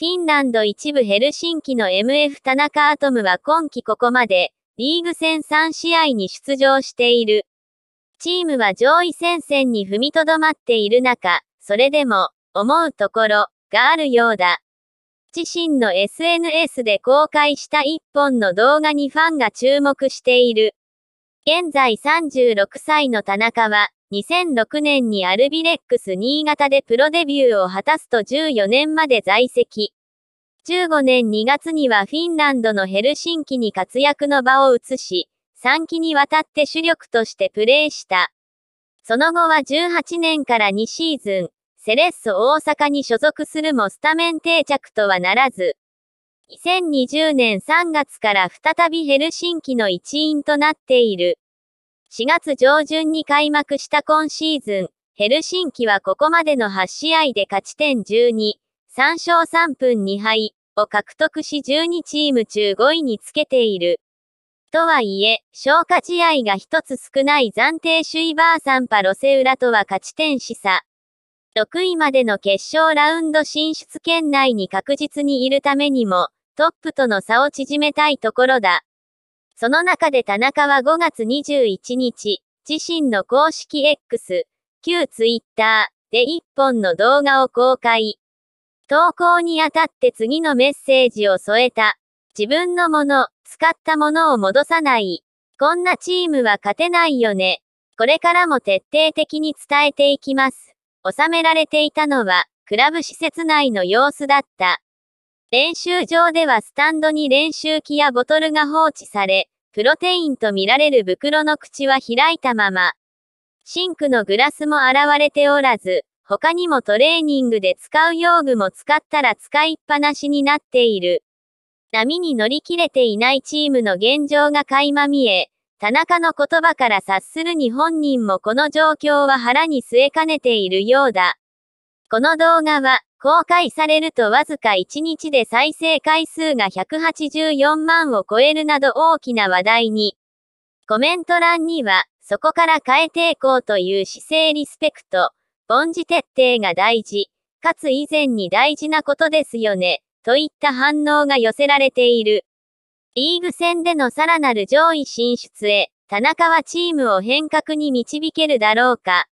フィンランド一部ヘルシンキの MF 田中アトムは今季ここまで、リーグ戦3試合に出場している。チームは上位戦線に踏みとどまっている中、それでも、思うところ、があるようだ。自身の SNS で公開した一本の動画にファンが注目している。現在36歳の田中は、2006年にアルビレックス新潟でプロデビューを果たすと14年まで在籍。15年2月にはフィンランドのヘルシンキに活躍の場を移し、3期にわたって主力としてプレーした。その後は18年から2シーズン、セレッソ大阪に所属するもスタメン定着とはならず、2020年3月から再びヘルシンキの一員となっている。4月上旬に開幕した今シーズン、ヘルシンキはここまでの8試合で勝ち点12、3勝3分2敗を獲得し12チーム中5位につけている。とはいえ、消化試合が一つ少ない暫定首位バーサンパロセウラとは勝ち点示さ。6位までの決勝ラウンド進出圏内に確実にいるためにも、トップとの差を縮めたいところだ。その中で田中は5月21日、自身の公式 X、旧 Twitter で1本の動画を公開。投稿にあたって次のメッセージを添えた。自分のもの、使ったものを戻さない。こんなチームは勝てないよね。これからも徹底的に伝えていきます。収められていたのは、クラブ施設内の様子だった。練習場ではスタンドに練習機やボトルが放置され、プロテインとみられる袋の口は開いたまま。シンクのグラスも現れておらず、他にもトレーニングで使う用具も使ったら使いっぱなしになっている。波に乗り切れていないチームの現状が垣間見え、田中の言葉から察するに本人もこの状況は腹に据えかねているようだ。この動画は、公開されるとわずか1日で再生回数が184万を超えるなど大きな話題に。コメント欄には、そこから変えていこうという姿勢リスペクト、凡事徹底が大事、かつ以前に大事なことですよね、といった反応が寄せられている。リーグ戦でのさらなる上位進出へ、田中はチームを変革に導けるだろうか。